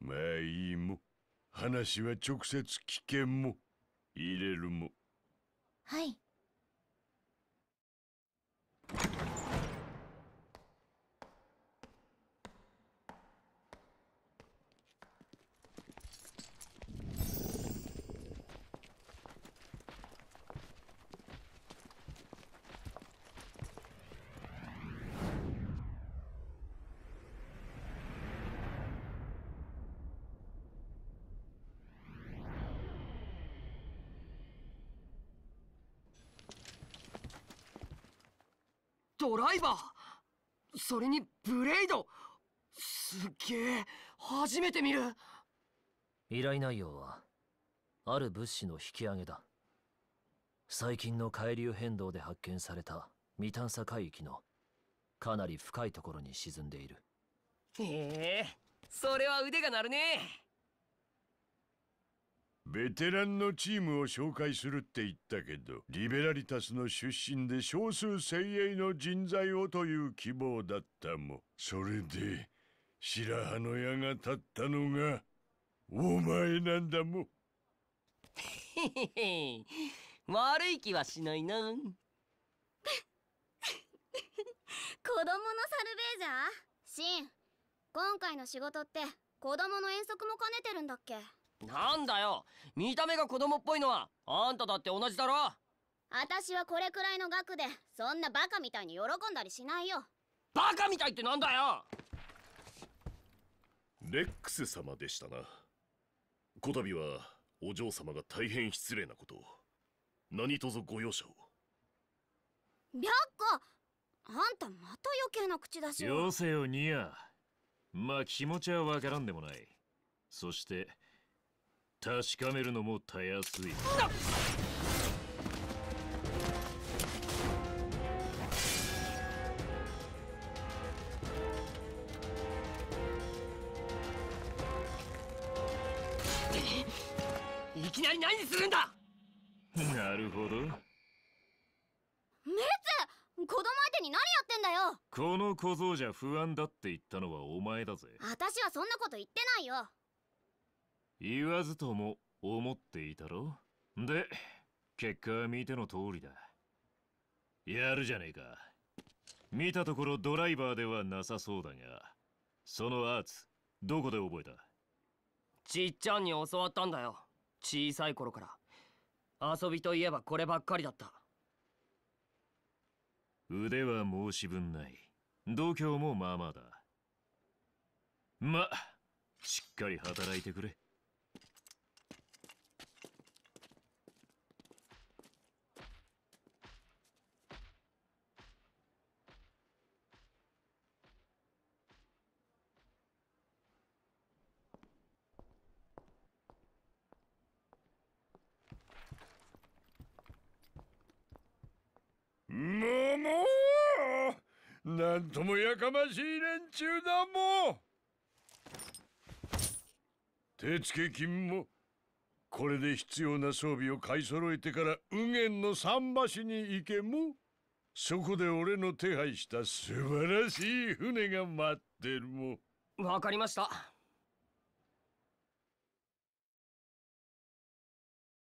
まあいいも。話は直接聞けんも。入れるも。はい。ドライバーそれにブレイドすっげえ初めて見る依頼内容はある物資の引き上げだ最近の海流変動で発見された未探査海域のかなり深いところに沈んでいるへえそれは腕が鳴るねベテランのチームを紹介するって言ったけどリベラリタスの出身で少数精鋭の人材をという希望だったもそれで白羽の矢が立ったのがお前なんだも 悪い気はしないな 子供のサルベージャーシン今回の仕事って子供の遠足も兼ねてるんだっけなんだよ見た目が子供っぽいのはあんただって同じだろ私はこれくらいの額でそんなバカみたいに喜んだりしないよバカみたいってなんだよレックス様でしたなこたびはお嬢様が大変失礼なことを何卒ご容赦を白子あんたまた余計な口出しよせよニアまあ気持ちはわからんでもないそして確かめるのもたやすいいきなり何するんだなるほどメツ子供相手に何やってんだよこの小僧じゃ不安だって言ったのはお前だぜ私はそんなこと言ってないよ言わずとも思っていたろで結果は見ての通りだやるじゃねえか見たところドライバーではなさそうだがそのアーツどこで覚えたちっちゃんに教わったんだよ小さい頃から遊びといえばこればっかりだった腕は申し分ない度胸もまあまあだましっかり働いてくれなんともやかましい連中だもう手付金もこれで必要な装備を買い揃えてから右元の桟橋に行けもそこで俺の手配した素晴らしい船が待ってるもわかりました